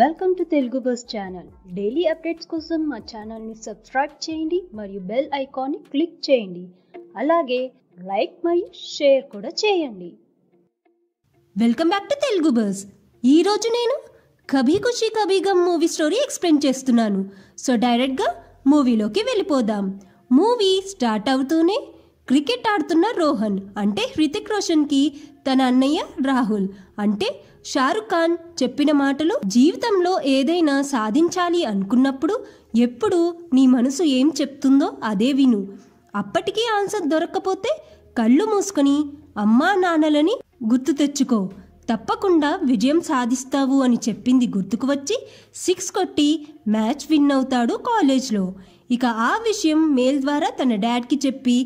welcome to Telugu bus channel daily updates కోసం మా ఛానల్ని సబ్స్క్రైబ్ చేయండి మరియు బెల్ ఐకాన్ని క్లిక్ చేయండి అలాగే లైక్ మరియు షేర్ కూడా చేయండి welcome back to Telugu bus ఈరోజు నేను Kabhi Khushi Kabhi Gham movie story explain చేస్తున్నాను సో డైరెక్ట్గా మూవీలోకి వెళ్ళిపోదాం మూవీ స్టార్ట్ అవుతూనే క్రికెట్ ఆడుతున్న రోహన్ అంటే హృతిక్ రోషన్కి తన అన్నయ్య రాహుల్ అంటే షారుఖ్ ఖాన్ చెప్పిన మాటలు జీవితంలో ఏదైనా సాధించాలి అనుకున్నప్పుడు ఎప్పుడు నీ మనసు ఏం చెప్తుందో అదే విను అప్పటికీ ఆన్సర్ దొరక్కపోతే కళ్ళు మూసుకొని అమ్మా నాన్నలని గుర్తు తెచ్చుకో తప్పకుండా విజయం సాధిస్తావు అని చెప్పింది గుర్తుకు వచ్చి సిక్స్ కొట్టి మ్యాచ్ విన్ అవుతాడు కాలేజ్లో ఇక ఆ విషయం మెయిల్ ద్వారా తన డాడ్కి చెప్పి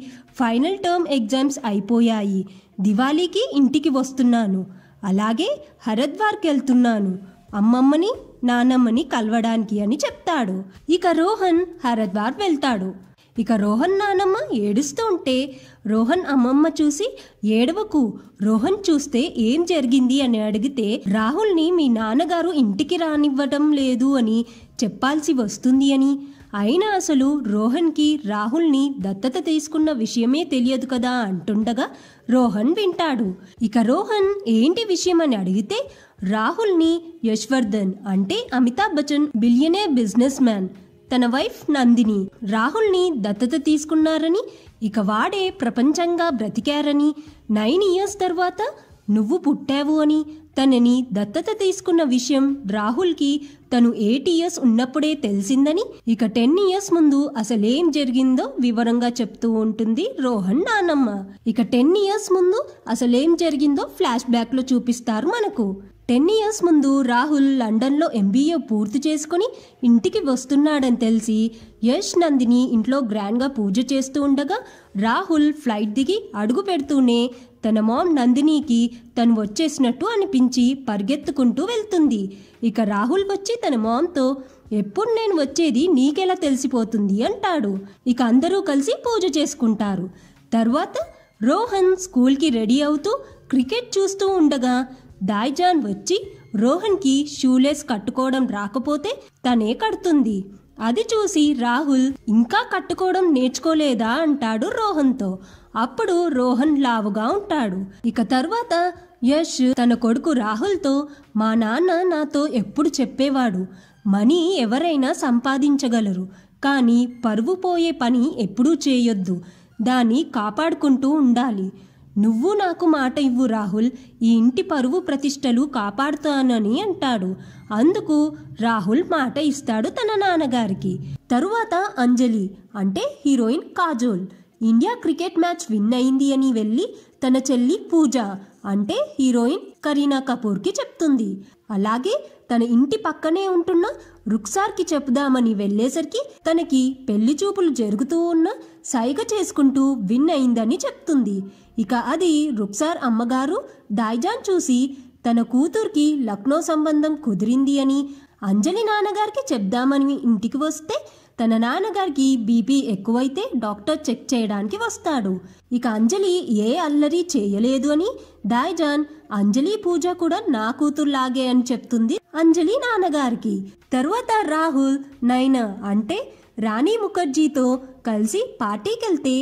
ఫైనల్ టర్మ్ ఎగ్జామ్స్ అయిపోయాయి దివాళీకి ఇంటికి వస్తున్నాను అలాగే హరద్వార్కి వెళ్తున్నాను అమ్మమ్మని నానమ్మని కలవడానికి అని చెప్తాడు ఇక రోహన్ హరద్వార్ వెళ్తాడు ఇక రోహన్ నానమ్మ ఏడుస్తూ ఉంటే రోహన్ అమ్మమ్మ చూసి ఏడవకు రోహన్ చూస్తే ఏం జరిగింది అని అడిగితే రాహుల్ని మీ నాన్నగారు ఇంటికి రానివ్వటం లేదు అని చెప్పాల్సి వస్తుంది అని అయినా అసలు రోహన్కి రాహుల్ని దత్తత తీసుకున్న విషయమే తెలియదు కదా అంటుండగా రోహన్ వింటాడు ఇక రోహన్ ఏంటి విషయం అని అడిగితే రాహుల్ని యశ్వర్ధన్ అంటే Amitabh Bachchan billionaire business man తన వైఫ్ నందిని రాహుల్ని దత్తత తీసుకున్నారని ఇక వాడే ప్రపంచంగా బ్రతికారని నైన్ ఇయర్స్ తర్వాత నువ్వు పుట్టావు అని తనని దత్తత తీసుకున్న విషయం రాహుల్కి తను ఎయిట్ ఇయర్స్ ఉన్నప్పుడే తెలిసిందని ఇక టెన్ ఇయర్స్ ముందు అసలేం జరిగిందో వివరంగా చెప్తూ ఉంటుంది రోహన్ నానమ్మ ఇక టెన్ ఇయర్స్ ముందు అసలేం జరిగిందో ఫ్లాష్ బ్యాక్లో చూపిస్తారు మనకు టెన్ ఇయర్స్ ముందు రాహుల్ లండన్లో ఎంబీఏ పూర్తి చేసుకుని ఇంటికి వస్తున్నాడని తెలిసి యష్ నందిని ఇంట్లో గ్రాండ్గా పూజ చేస్తూ ఉండగా రాహుల్ ఫ్లైట్ దిగి అడుగు పెడుతూనే తన మామ్ నందినికి తను వచ్చేసినట్టు అనిపించి పరిగెత్తుకుంటూ వెళ్తుంది ఇక రాహుల్ వచ్చి తన మామ్తో ఎప్పుడు నేను వచ్చేది నీకెలా తెలిసిపోతుంది అంటాడు ఇక అందరూ కలిసి పూజ చేసుకుంటారు తర్వాత రోహన్ స్కూల్కి రెడీ అవుతూ క్రికెట్ చూస్తూ ఉండగా దాయ్జాన్ వచ్చి రోహన్కి షూలెస్ కట్టుకోవడం రాకపోతే తనే కడుతుంది అది చూసి రాహుల్ ఇంకా కట్టుకోవడం నేర్చుకోలేదా అంటాడు రోహన్తో అప్పుడు రోహన్ లావుగా ఉంటాడు ఇక తర్వాత యష్ తన కొడుకు రాహుల్తో మా నాన్న నాతో ఎప్పుడు చెప్పేవాడు మనీ ఎవరైనా సంపాదించగలరు కానీ పరువు పోయే పని ఎప్పుడూ చేయొద్దు దాన్ని కాపాడుకుంటూ ఉండాలి నువ్వు నాకు మాట ఇవ్వు రాహుల్ ఈ ఇంటి పరువు ప్రతిష్టలు కాపాడుతానని అంటాడు అందుకు రాహుల్ మాట ఇస్తాడు తన నాన్నగారికి తరువాత అంజలి అంటే heroine Kajol India cricket match win అయింది అని వెళ్ళి తన చెల్లి పూజ అంటే హీరోయిన్ కరీనా కపూర్కి చెప్తుంది అలాగే తన ఇంటి పక్కనే ఉంటున్న రుక్సార్కి చెప్దామని వెళ్ళేసరికి తనకి పెళ్లి చూపులు జరుగుతూ ఉన్న సైగ చేసుకుంటూ విన్ అయిందని చెప్తుంది ఇక అది రుక్సార్ అమ్మగారు దాయిజాన్ చూసి తన కూతురికి లక్నో సంబంధం కుదిరింది అని అంజలి నాన్నగారికి చెప్దామని ఇంటికి వస్తే తన నాన్నగారికి బీపీ ఎక్కువైతే డాక్టర్ చెక్ చేయడానికి వస్తాడు ఇక అంజలి ఏ అల్లరి చేయలేదు అని దాయ్జాన్ అంజలి పూజ కూడా నా కూతురులాగే అని చెప్తుంది అంజలి నాన్నగారికి తరువాత రాహుల్ నైనా అంటే రాణి ముఖర్జీతో కలిసి పార్టీకెళ్తే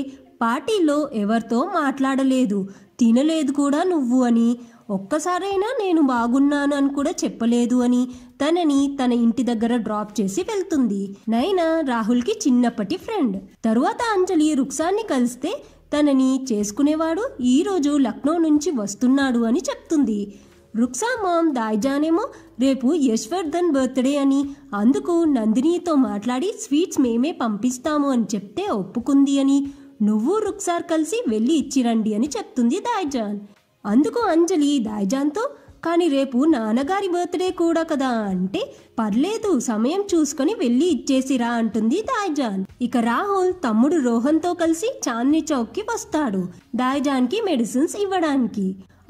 పార్టీలో ఎవరితో మాట్లాడలేదు తినలేదు కూడా నువ్వు అని ఒక్కసారైనా నేను బాగున్నాను అని కూడా చెప్పలేదు అని తనని తన ఇంటి దగ్గర డ్రాప్ చేసి వెళ్తుంది నైనా రాహుల్కి చిన్నప్పటి ఫ్రెండ్ తరువాత అంజలి రుక్సాన్ని కలిస్తే తనని చేసుకునేవాడు ఈరోజు లక్నో నుంచి వస్తున్నాడు అని చెప్తుంది రుక్సా మామ్ దాయిజానేమో రేపు యశ్వర్ధన్ బర్త్డే అని అందుకు నందినితో మాట్లాడి స్వీట్స్ మేమే పంపిస్తాము అని చెప్తే ఒప్పుకుంది అని నువ్వు రుక్సార్ కలిసి వెళ్ళి ఇచ్చిరండి అని చెప్తుంది దాయిజాన్ అందుకు అంజలి దాయజాన్తో కానీ రేపు నాన్నగారి బర్త్డే కూడా కదా అంటే పర్లేదు సమయం చూసుకొని వెళ్ళి ఇచ్చేసిరా అంటుంది దాయ్జాన్ ఇక రాహుల్ తమ్ముడు రోహన్తో కలిసి చాందీ చౌక్కి వస్తాడు దాయజాన్కి మెడిసిన్స్ ఇవ్వడానికి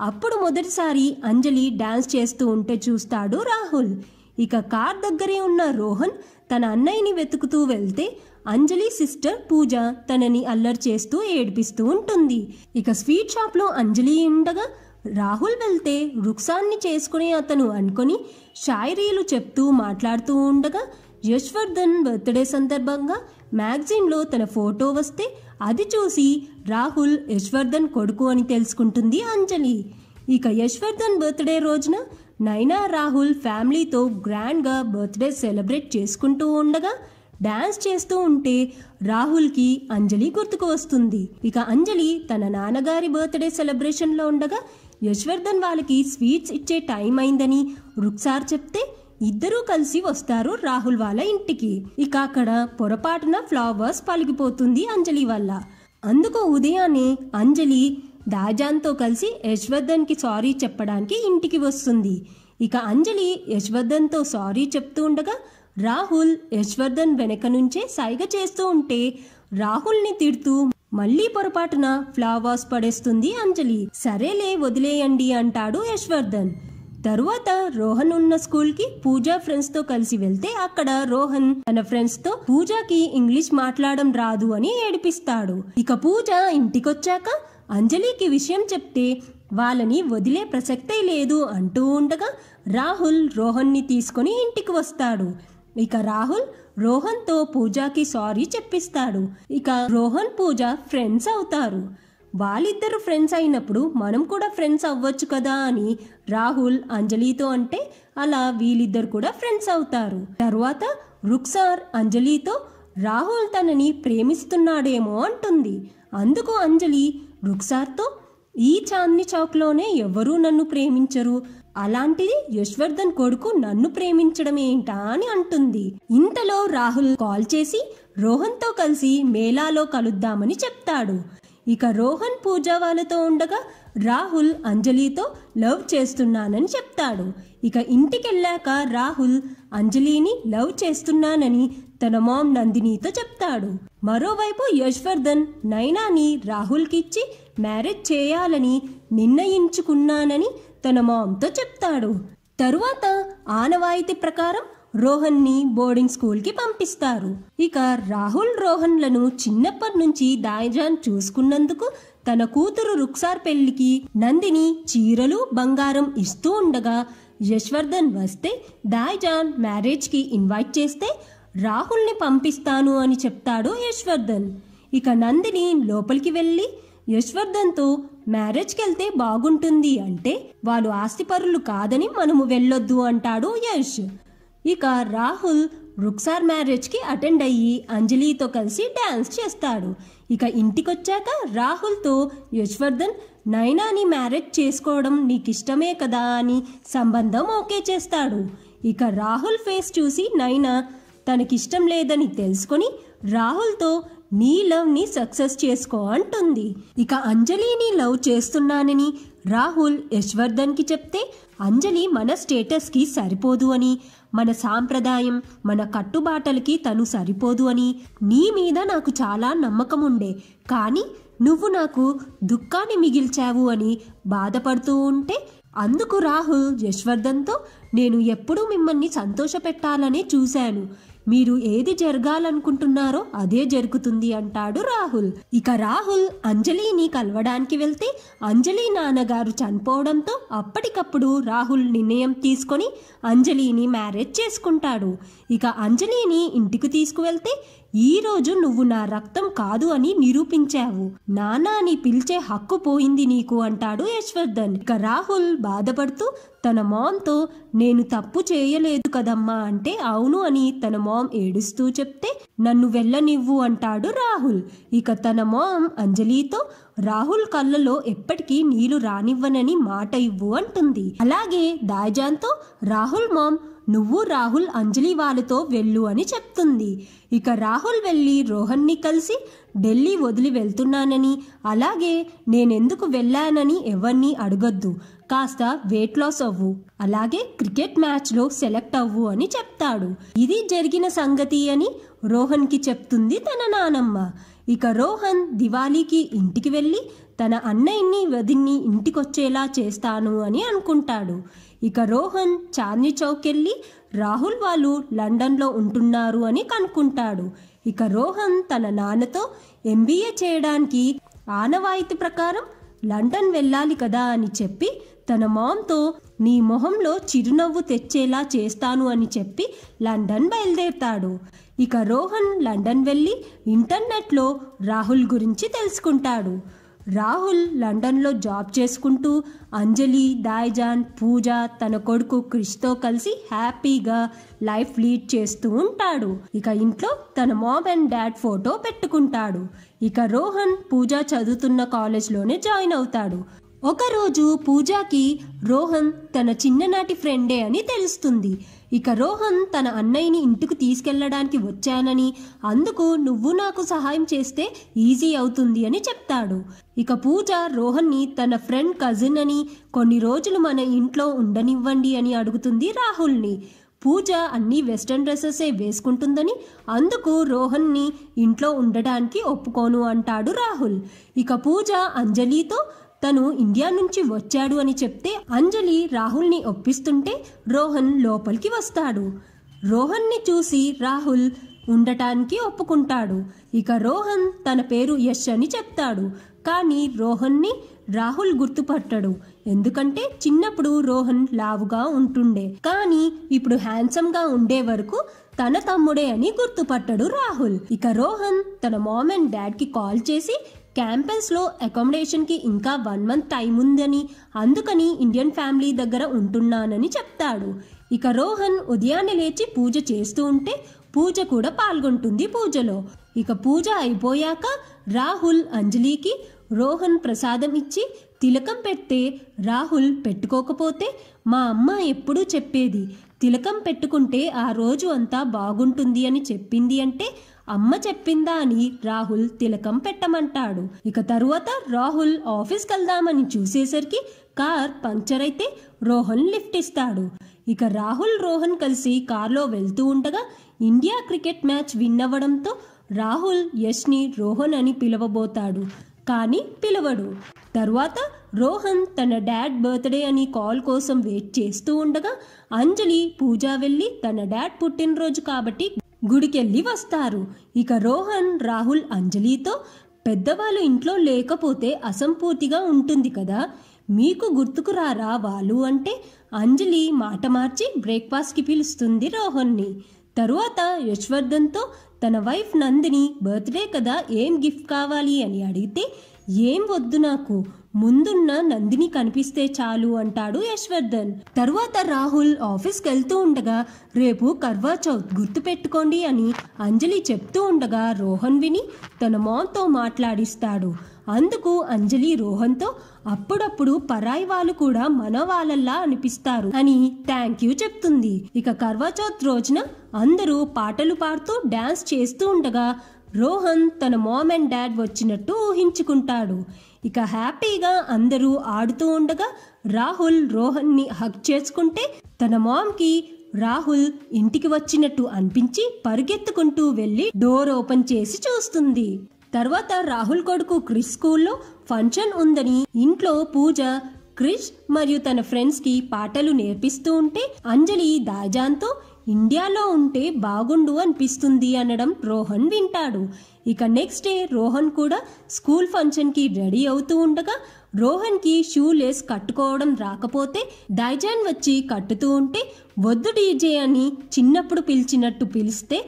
అప్పుడు మొదటిసారి అంజలి డాన్స్ చేస్తూ ఉంటే చూస్తాడు రాహుల్ ఇక కార్ దగ్గరే ఉన్న రోహన్ తన అన్నయ్యని వెతుకుతూ వెళ్తే అంజలి సిస్టర్ పూజ తనని అల్లరి చేస్తూ ఏడిపిస్తూ ఉంటుంది ఇక స్వీట్ షాప్లో అంజలి ఉండగా రాహుల్ వెళ్తే రుక్సాన్ని చేసుకునే అతను అనుకొని షాయిరీలు చెప్తూ మాట్లాడుతూ ఉండగా యశ్వర్ధన్ బర్త్డే సందర్భంగా మ్యాగజైన్లో తన ఫోటో వస్తే అది చూసి రాహుల్ యశ్వర్ధన్ కొడుకు అని తెలుసుకుంటుంది అంజలి ఇక యశ్వర్ధన్ బర్త్డే రోజున నైనా రాహుల్ ఫ్యామిలీతో గ్రాండ్గా బర్త్డే సెలబ్రేట్ చేసుకుంటూ ఉండగా డ్యాన్స్ చేస్తూ ఉంటే రాహుల్కి అంజలి గుర్తుకు వస్తుంది ఇక అంజలి తన నాన్నగారి బర్త్డే సెలబ్రేషన్లో ఉండగా యశ్వర్ధన్ వాళ్ళకి స్వీట్స్ ఇచ్చే టైం అయిందని రుక్సార్ చెప్తే ఇద్దరూ కలిసి వస్తారు రాహుల్ వాళ్ళ ఇంటికి ఇక అక్కడ పొరపాటున ఫ్లవర్స్ పలిగిపోతుంది అంజలి వల్ల అందుకు ఉదయాన్నే అంజలి దాజాన్తో కలిసి యశ్వర్ధన్కి సారీ చెప్పడానికి ఇంటికి వస్తుంది ఇక అంజలి యశ్వర్ధన్తో సారీ చెప్తూ ఉండగా రాహుల్ యశ్వర్ధన్ వెనక నుంచే సైగ చేస్తూ ఉంటే రాహుల్ని తిడుతూ మళ్లీ పొరపాటున ఫ్లవర్స్ పడేస్తుంది అంజలి సరేలే వదిలేయండి అంటాడు యశ్వర్ధన్ తరువాత రోహన్ ఉన్న స్కూల్ కి పూజా ఫ్రెండ్స్ తో కలిసి వెళ్తే అక్కడ రోహన్ తన ఫ్రెండ్స్ తో పూజాకి ఇంగ్లీష్ మాట్లాడడం రాదు అని ఏడిపిస్తాడు ఇక పూజ ఇంటికొచ్చాక అంజలికి విషయం చెప్తే వాళ్ళని వదిలే ప్రసక్తే లేదు అంటూ ఉండగా రాహుల్ రోహన్ని తీసుకుని ఇంటికి వస్తాడు ఇక రాహుల్ రోహన్తో పూజాకి సారీ చెప్పిస్తాడు ఇక రోహన్ పూజ ఫ్రెండ్స్ అవుతారు వాళ్ళిద్దరు ఫ్రెండ్స్ అయినప్పుడు మనం కూడా ఫ్రెండ్స్ అవ్వచ్చు కదా అని రాహుల్ అంజలితో అంటే అలా వీళ్ళిద్దరు కూడా ఫ్రెండ్స్ అవుతారు తర్వాత రుక్సార్ అంజలితో రాహుల్ తనని ప్రేమిస్తున్నాడేమో అంటుంది అందుకు అంజలి రుక్సార్తో ఈ చాందీ చౌక్లోనే ఎవరూ నన్ను ప్రేమించరు అలాంటిది యశ్వర్ధన్ కొడుకు నన్ను ప్రేమించడం ఏంటా అని అంటుంది ఇంతలో రాహుల్ కాల్ చేసి రోహన్తో కలిసి మేళాలో కలుద్దామని చెప్తాడు ఇక రోహన్ పూజ వాళ్ళతో ఉండగా రాహుల్ అంజలితో లవ్ చేస్తున్నానని చెప్తాడు ఇక ఇంటికెళ్ళాక రాహుల్ అంజలిని లవ్ చేస్తున్నానని తన మామ్ నందినితో చెప్తాడు మరోవైపు యశ్వర్ధన్ నైనాని రాహుల్కిచ్చి మ్యారేజ్ చేయాలని నిర్ణయించుకున్నానని తన మామ్తో చెప్తాడు తరువాత ఆనవాయితీ ప్రకారం రోహన్ని బోర్డింగ్ స్కూల్కి పంపిస్తారు ఇక రాహుల్ రోహన్లను చిన్నప్పటి నుంచి దాయజాన్ చూసుకున్నందుకు తన కూతురు రుక్సార్ పెళ్లికి నందిని చీరలు బంగారం ఇస్తూ ఉండగా యశ్వర్ధన్ వస్తే దాయజాన్ మ్యారేజ్కి ఇన్వైట్ చేస్తే రాహుల్ని పంపిస్తాను అని చెప్తాడు యశ్వర్ధన్ ఇక నందిని లోపలికి వెళ్ళి యశ్వర్ధన్తో మ్యారేజ్కి వెళ్తే బాగుంటుంది అంటే వాళ్ళు ఆస్తిపరులు కాదని మనము వెళ్ళొద్దు అంటాడు యష్ ఇక రాహుల్ రుక్సార్ మ్యారేజ్కి అటెండ్ అయ్యి అంజలితో కలిసి డ్యాన్స్ చేస్తాడు ఇక ఇంటికొచ్చాక రాహుల్తో యశ్వర్ధన్ నైనాని మ్యారేజ్ చేసుకోవడం నీకు ఇష్టమే కదా అని సంబంధం ఓకే చేస్తాడు ఇక రాహుల్ ఫేస్ చూసి నైనా తనకిష్టం లేదని తెలుసుకొని రాహుల్తో నీ లవ్ని సక్సెస్ చేసుకో అంటుంది ఇక అంజలిని లవ్ చేస్తున్నానని రాహుల్ యశ్వర్ధన్కి చెప్తే అంజలి మన స్టేటస్కి సరిపోదు అని మన సాంప్రదాయం మన కట్టుబాటలకి తను సరిపోదు అని నీ మీద నాకు చాలా నమ్మకం ఉండే కానీ నువ్వు నాకు దుఃఖాన్ని మిగిల్చావు అని బాధపడుతూ ఉంటే అందుకు రాహుల్ యశ్వర్ధన్తో నేను ఎప్పుడూ మిమ్మల్ని సంతోష పెట్టాలనే చూశాను మీరు ఏది జరగాలనుకుంటున్నారో అదే జరుగుతుంది అంటాడు రాహుల్ ఇక రాహుల్ అంజలిని కలవడానికి వెళ్తే అంజలి నాన్నగారు చనిపోవడంతో అప్పటికప్పుడు రాహుల్ నిర్ణయం తీసుకొని అంజలిని మ్యారేజ్ చేసుకుంటాడు ఇక అంజలిని ఇంటికి తీసుకువెళ్తే ఈరోజు నువ్వు నా రక్తం కాదు అని నిరూపించావు నానా అని పిలిచే హక్కు పోయింది నీకు అంటాడు యశ్వర్ధన్ ఇక రాహుల్ బాధపడుతూ తన మామ్తో నేను తప్పు చేయలేదు కదమ్మా అంటే అవును అని తన మామ్ ఏడుస్తూ చెప్తే నన్ను వెళ్ళనివ్వు అంటాడు రాహుల్ ఇక తన మామ్ అంజలితో రాహుల్ కళ్ళలో ఎప్పటికీ నీళ్లు రానివ్వనని మాట ఇవ్వు అంటుంది అలాగే దాయజాన్తో రాహుల్ మామ్ నువ్వు రాహుల్ అంజలి వాళ్ళతో వెళ్ళు అని చెప్తుంది ఇక రాహుల్ వెళ్ళి రోహన్ని కలిసి ఢిల్లీ వదిలి వెళ్తున్నానని అలాగే నేనెందుకు వెళ్ళానని ఎవరిని అడగొద్దు కాస్త వెయిట్ లాస్ అవ్వు అలాగే క్రికెట్ మ్యాచ్లో సెలెక్ట్ అవ్వు అని చెప్తాడు ఇది జరిగిన సంగతి అని రోహన్కి చెప్తుంది తన నానమ్మ ఇక రోహన్ దివాళీకి ఇంటికి వెళ్ళి తన అన్నయ్యని వదిన్ని ఇంటికొచ్చేలా చేస్తాను అని అనుకుంటాడు ఇక రోహన్ చాందీ చౌక్ వెళ్ళి రాహుల్ వాళ్ళు లండన్లో ఉంటున్నారు అని కనుక్కుంటాడు ఇక రోహన్ తన నాన్నతో ఎంబీఏ చేయడానికి ఆనవాయితీ ప్రకారం లండన్ వెళ్ళాలి కదా అని చెప్పి తన మామ్తో నీ మొహంలో చిరునవ్వు తెచ్చేలా చేస్తాను అని చెప్పి లండన్ బయలుదేరుతాడు ఇక రోహన్ లండన్ వెళ్ళి ఇంటర్నెట్లో రాహుల్ గురించి తెలుసుకుంటాడు రాహుల్ లండన్లో జాబ్ చేసుకుంటూ అంజలి దాయ్జాన్ పూజ తన కొడుకు క్రిష్తో కలిసి హ్యాపీగా లైఫ్ లీడ్ చేస్తూ ఉంటాడు ఇక ఇంట్లో తన మామ్ అండ్ డాడ్ ఫోటో పెట్టుకుంటాడు ఇక రోహన్ పూజ చదువుతున్న కాలేజ్లోనే జాయిన్ అవుతాడు ఒకరోజు పూజాకి రోహన్ తన చిన్ననాటి ఫ్రెండే అని తెలుస్తుంది ఇక రోహన్ తన అన్నయ్యని ఇంటికి తీసుకెళ్లడానికి వచ్చానని అందుకు నువ్వు నాకు సహాయం చేస్తే ఈజీ అవుతుంది అని చెప్తాడు ఇక పూజ రోహన్ని తన ఫ్రెండ్ కజిన్ అని కొన్ని రోజులు మన ఇంట్లో ఉండనివ్వండి అని అడుగుతుంది రాహుల్ని పూజ అన్ని వెస్ట్రన్ డ్రెస్సెసే వేసుకుంటుందని అందుకు రోహన్ని ఇంట్లో ఉండడానికి ఒప్పుకోను అంటాడు రాహుల్ ఇక పూజ అంజలితో తను ఇండియా నుంచి వచ్చాడు అని చెప్తే అంజలి రాహుల్ని ఒప్పిస్తుంటే రోహన్ లోపలికి వస్తాడు రోహన్ని చూసి రాహుల్ ఉండటానికి ఒప్పుకుంటాడు ఇక రోహన్ తన పేరు యశ్ అని చెప్తాడు కానీ రోహన్ని రాహుల్ గుర్తుపట్టడు ఎందుకంటే చిన్నప్పుడు రోహన్ లావుగా ఉంటుండే కానీ ఇప్పుడు హ్యాండ్సమ్గా ఉండే వరకు తన తమ్ముడే అని గుర్తుపట్టడు రాహుల్ ఇక రోహన్ తన మామ్ అండ్ డాడ్కి కాల్ చేసి క్యాంపస్లో అకామిడేషన్కి ఇంకా వన్ మంత్ టైం ఉందని అందుకని ఇండియన్ ఫ్యామిలీ దగ్గర ఉంటున్నానని చెప్తాడు ఇక రోహన్ ఉదయాన్నే లేచి పూజ చేస్తూ ఉంటే పూజ కూడా పాల్గొంటుంది పూజలో ఇక పూజ అయిపోయాక రాహుల్ అంజలికి రోహన్ ప్రసాదం ఇచ్చి తిలకం పెడితే రాహుల్ పెట్టుకోకపోతే మా అమ్మ ఎప్పుడూ చెప్పేది తిలకం పెట్టుకుంటే ఆ రోజు అంతా బాగుంటుంది అని చెప్పింది అంటే అమ్మ చెప్పిందా అని రాహుల్ తిలకం పెట్టమంటాడు ఇక తరువాత రాహుల్ ఆఫీస్కి వెళ్దామని చూసేసరికి కార్ పంక్చర్ అయితే రోహన్ లిఫ్ట్ ఇస్తాడు ఇక రాహుల్ రోహన్ కలిసి కార్లో వెళ్తూ ఉండగా ఇండియా క్రికెట్ మ్యాచ్ విన్ అవ్వడంతో రాహుల్ యష్ని రోహన్ అని పిలవబోతాడు కానీ పిలవడు తర్వాత రోహన్ తన డాడ్ బర్త్డే అని కాల్ కోసం వెయిట్ చేస్తూ ఉండగా అంజలి పూజా వెళ్ళి తన డాడ్ పుట్టినరోజు కాబట్టి గుడికెళ్ళి వస్తారు ఇక రోహన్ రాహుల్ అంజలితో పెద్దవాళ్ళు ఇంట్లో లేకపోతే అసంపూర్తిగా ఉంటుంది కదా మీకు గుర్తుకు రారా వాళ్ళు అంటే అంజలి మాట మార్చి బ్రేక్ఫాస్ట్కి పిలుస్తుంది రోహన్ని తరువాత యశ్వర్ధన్తో తన వైఫ్ నందిని బర్త్డే కదా ఏం గిఫ్ట్ కావాలి అని అడిగితే ఏం వద్దు నాకు ముందున్న నందిని కనిపిస్తే చాలు అంటాడు యశ్వర్ధన్ తర్వాత రాహుల్ ఆఫీస్కి వెళ్తూ ఉండగా రేపు కర్వా చౌత్ గుర్తుపెట్టుకోండి అని అంజలి చెప్తూ ఉండగా రోహన్ విని తన మోంతో మాట్లాడిస్తాడు అందుకు అంజలి రోహన్తో అప్పుడప్పుడు పరాయి వాళ్ళు కూడా మన వాళ్ళల్లా అనిపిస్తారు అని థ్యాంక్ యూ చెప్తుంది ఇక కర్వాచౌత్ రోజున అందరూ పాటలు పాడుతూ డాన్స్ చేస్తూ ఉండగా రోహన్ తన మామ్ అండ్ డాడ్ వచ్చినట్టు ఊహించుకుంటాడు ఇక హ్యాపీగా అందరూ ఆడుతూ ఉండగా రాహుల్ రోహన్ని హక్ చేసుకుంటే తన మామ్కి రాహుల్ ఇంటికి వచ్చినట్టు అనిపించి పరుగెత్తుకుంటూ వెళ్ళి డోర్ ఓపెన్ చేసి చూస్తుంది తర్వాత రాహుల్ కొడుకు క్రిష్ స్కూల్లో ఫంక్షన్ ఉందని ఇంట్లో పూజ క్రిష్ మరియు తన ఫ్రెండ్స్కి పాటలు నేర్పిస్తూ ఉంటే అంజలి దాజాన్తో ఇండియాలో ఉంటే బాగుండు అనిపిస్తుంది అనడం రోహన్ వింటాడు ఇక నెక్స్ట్ డే రోహన్ కూడా స్కూల్ ఫంక్షన్కి రెడీ అవుతూ ఉండగా రోహన్కి షూ లేస్ కట్టుకోవడం రాకపోతే దైజాన్ వచ్చి కట్టుతూ ఉంటే వద్దు డీజే అని చిన్నప్పుడు పిలిచినట్టు పిలిస్తే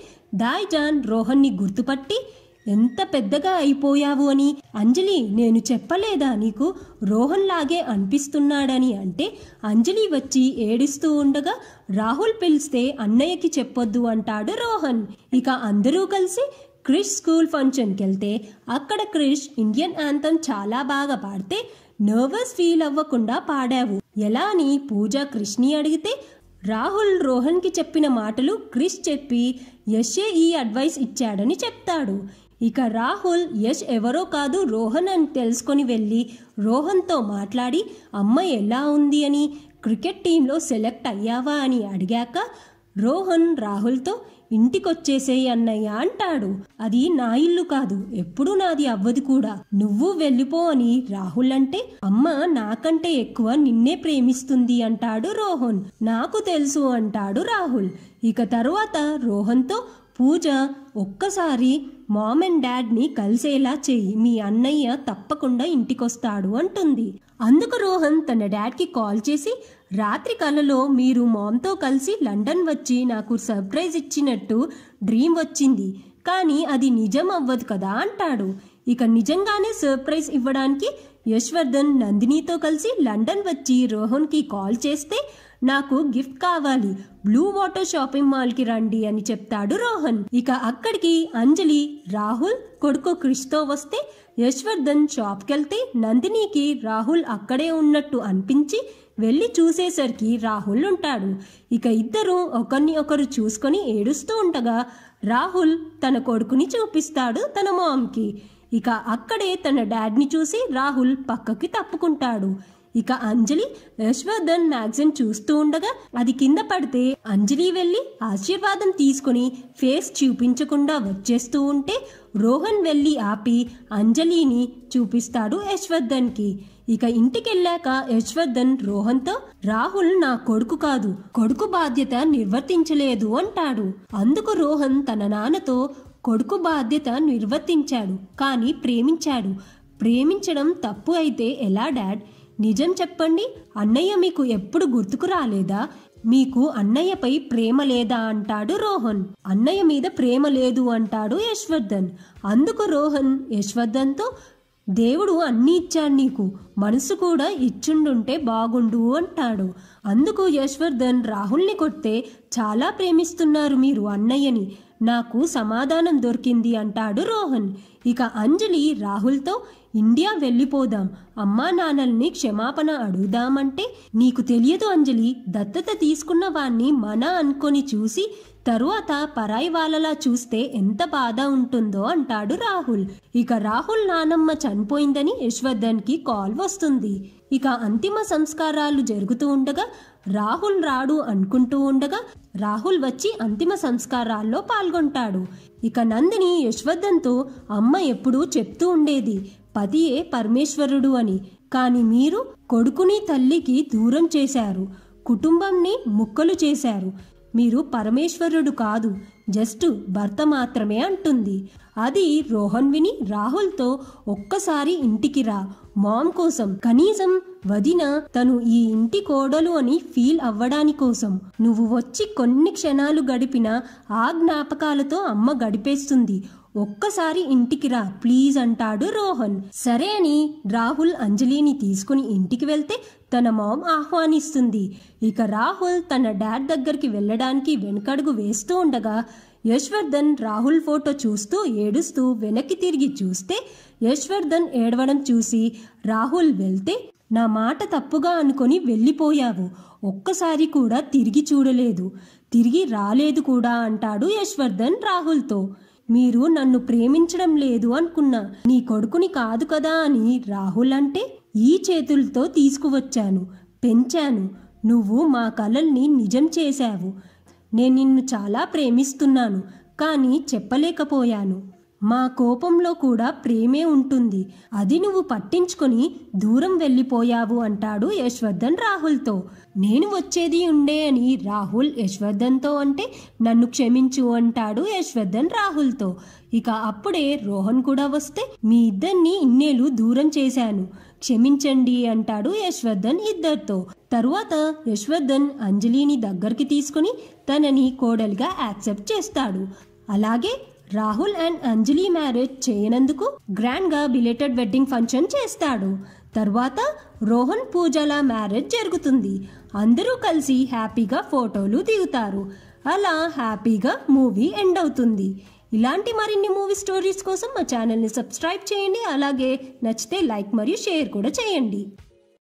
దాయ్జాన్ రోహన్ని గుర్తుపట్టి ఎంత పెద్దగా అయిపోయావు అని అంజలి నేను చెప్పలేదా నీకు రోహన్ లాగే అనిపిస్తున్నాడని అంటే అంజలి వచ్చి ఏడుస్తూ ఉండగా రాహుల్ పిలిస్తే అన్నయ్యకి చెప్పొద్దు అంటాడు రోహన్ ఇక అందరూ కలిసి క్రిష్ స్కూల్ ఫంక్షన్కి వెళ్తే అక్కడ క్రిష్ ఇండియన్ యాంథమ్ చాలా బాగా పాడితే నర్వస్ ఫీల్ అవ్వకుండా పాడావు ఎలా అని పూజ క్రిష్ని అడిగితే రాహుల్ రోహన్కి చెప్పిన మాటలు క్రిష్ చెప్పి యశే ఈ అడ్వైస్ ఇచ్చాడని చెప్తాడు ఇక రాహుల్ యష్ ఎవరో కాదు రోహన్ అని తెలుసుకొని వెళ్ళి రోహన్తో మాట్లాడి అమ్మ ఎలా ఉంది అని క్రికెట్ టీంలో సెలెక్ట్ అయ్యావా అని అడిగాక రోహన్ రాహుల్తో ఇంటికొచ్చేసేయి అన్నయ్య అంటాడు అది నా ఇల్లు కాదు ఎప్పుడు నాది అవ్వదు కూడా నువ్వు వెళ్ళిపో అని రాహుల్ అంటే అమ్మ నాకంటే ఎక్కువ నిన్నే ప్రేమిస్తుంది అంటాడు రోహన్ నాకు తెలుసు అంటాడు రాహుల్ ఇక తరువాత రోహన్తో పూజ ఒక్కసారి మామ్ అండ్ డాడ్ని కలిసేలా చెయ్యి మీ అన్నయ్య తప్పకుండా ఇంటికొస్తాడు అంటుంది అందుకు రోహన్ తన డాడ్కి కాల్ చేసి రాత్రి కలలో మీరు మామ్తో కలిసి లండన్ వచ్చి నాకు సర్ప్రైజ్ ఇచ్చినట్టు డ్రీమ్ వచ్చింది కానీ అది నిజం అవ్వదు కదా అంటాడు ఇక నిజంగానే సర్ప్రైజ్ ఇవ్వడానికి యశ్వర్ధన్ నందినితో కలిసి లండన్ వచ్చి రోహన్కి కాల్ చేస్తే నాకు గిఫ్ట్ కావాలి బ్లూ వాటర్ షాపింగ్ మాల్కి రండి అని చెప్తాడు రోహన్ ఇక అక్కడికి అంజలి రాహుల్ కొడుకు క్రిష్తో వస్తే యశ్వర్ధన్ షాప్కి వెళ్తే నందినికి రాహుల్ అక్కడే ఉన్నట్టు అనిపించి వెళ్ళి చూసేసరికి రాహుల్ ఉంటాడు ఇక ఇద్దరు ఒకరిని ఒకరు చూసుకొని ఏడుస్తూ ఉండగా రాహుల్ తన కొడుకుని చూపిస్తాడు తన మామ్కి ఇక అక్కడే తన డాడ్ని చూసి రాహుల్ పక్కకి తప్పుకుంటాడు ఇక అంజలి యశ్వర్ధన్ మ్యాగజైన్ చూస్తూ ఉండగా అది కింద పడితే అంజలి వెళ్ళి ఆశీర్వాదం తీసుకుని ఫేస్ చూపించకుండా వచ్చేస్తూ ఉంటే రోహన్ వెళ్ళి ఆపి అంజలిని చూపిస్తాడు యశ్వర్ధన్కి ఇక ఇంటికెళ్ళాక యశ్వర్ధన్ రోహన్తో రాహుల్ నా కొడుకు కాదు కొడుకు బాధ్యత నిర్వర్తించలేదు అంటాడు అందుకు రోహన్ తన నాన్నతో కొడుకు బాధ్యత నిర్వర్తించాడు కానీ ప్రేమించాడు ప్రేమించడం తప్పు అయితే ఎలా డాడ్ నిజం చెప్పండి అన్నయ్య మీకు ఎప్పుడు గుర్తుకు రాలేదా మీకు అన్నయ్యపై ప్రేమ లేదా అంటాడు రోహన్ అన్నయ్య మీద ప్రేమ లేదు అంటాడు యశ్వర్ధన్ అందుకు రోహన్ యశ్వర్ధన్తో దేవుడు అన్నీ ఇచ్చాడు నీకు మనసు కూడా ఇచ్చుండుంటే బాగుండు అంటాడు అందుకు యశ్వర్ధన్ రాహుల్ని కొడితే చాలా ప్రేమిస్తున్నారు మీరు అన్నయ్యని నాకు సమాధానం దొరికింది అంటాడు రోహన్ ఇక అంజలి రాహుల్తో ఇండియా వెళ్ళిపోదాం అమ్మా నాన్నల్ని క్షమాపణ అడుగుదామంటే నీకు తెలియదు అంజలి దత్తత తీసుకున్న వాణ్ణి మన అనుకొని చూసి తరువాత పరాయి వాళ్ళలా చూస్తే ఎంత బాధ ఉంటుందో అంటాడు రాహుల్ ఇక రాహుల్ నానమ్మ చనిపోయిందని యశ్వర్ధన్కి కాల్ వస్తుంది ఇక అంతిమ సంస్కారాలు జరుగుతూ ఉండగా రాహుల్ రాడు అనుకుంటూ ఉండగా రాహుల్ వచ్చి అంతిమ సంస్కారాల్లో పాల్గొంటాడు ఇక నందిని యశ్వర్ధన్తో అమ్మ ఎప్పుడూ చెప్తూ ఉండేది పతియే పరమేశ్వరుడు అని కాని మీరు కొడుకుని తల్లికి దూరం చేశారు కుటుంబంని ముక్కలు చేశారు మీరు పరమేశ్వరుడు కాదు జస్ట్ భర్త మాత్రమే అంటుంది అది రోహన్ విని రాహుల్తో ఒక్కసారి ఇంటికి రా మామ్ కోసం కనీసం వదిన తను ఈ ఇంటి కోడలు అని ఫీల్ అవ్వడాని కోసం నువ్వు వచ్చి కొన్ని క్షణాలు గడిపిన ఆ జ్ఞాపకాలతో అమ్మ గడిపేస్తుంది ఒక్కసారి ఇంటికి రా ప్లీజ్ అంటాడు రోహన్ సరే అని రాహుల్ అంజలిని తీసుకుని ఇంటికి వెళ్తే తన మామ్ ఆహ్వానిస్తుంది ఇక రాహుల్ తన డాడ్ దగ్గరికి వెళ్ళడానికి వెనకడుగు వేస్తూ ఉండగా యశ్వర్ధన్ రాహుల్ ఫోటో చూస్తూ ఏడుస్తూ వెనక్కి తిరిగి చూస్తే యశ్వర్ధన్ ఏడవడం చూసి రాహుల్ వెళ్తే నా మాట తప్పుగా అనుకొని వెళ్ళిపోయావు ఒక్కసారి కూడా తిరిగి చూడలేదు తిరిగి రాలేదు కూడా అంటాడు యశ్వర్ధన్ రాహుల్తో మీరు నన్ను ప్రేమించడం లేదు అనుకున్నా నీ కొడుకుని కాదు కదా అని రాహుల్ అంటే ఈ చేతులతో తీసుకువచ్చాను పెంచాను నువ్వు మా కలల్ని నిజం చేశావు నేను నిన్ను చాలా ప్రేమిస్తున్నాను కానీ చెప్పలేకపోయాను మా కోపంలో కూడా ప్రేమే ఉంటుంది అది నువ్వు పట్టించుకొని దూరం వెళ్ళిపోయావు అంటాడు యశ్వర్ధన్ రాహుల్తో నేను వచ్చేది ఉండే అని రాహుల్ యశ్వర్ధన్తో అంటే నన్ను క్షమించు అంటాడు యశ్వర్ధన్ రాహుల్తో ఇక అప్పుడే రోహన్ కూడా వస్తే మీ ఇద్దరిని ఇన్నేళ్ళు దూరం చేశాను క్షమించండి అంటాడు యశ్వర్ధన్ ఇద్దరితో తరువాత యశ్వర్ధన్ అంజలిని దగ్గరికి తీసుకుని తనని కోడలిగా యాక్సెప్ట్ చేస్తాడు అలాగే రాహుల్ అండ్ అంజలి మ్యారేజ్ చేయనందుకు గ్రాండ్గా బిలేటెడ్ వెడ్డింగ్ ఫంక్షన్ చేస్తాడు తర్వాత రోహన్ పూజల మ్యారేజ్ జరుగుతుంది అందరూ కలిసి హ్యాపీగా ఫోటోలు దిగుతారు అలా హ్యాపీగా మూవీ ఎండ్ అవుతుంది ఇలాంటి మరిన్ని మూవీ స్టోరీస్ కోసం మా ఛానల్ని సబ్స్క్రైబ్ చేయండి అలాగే నచ్చితే లైక్ మరియు షేర్ కూడా చేయండి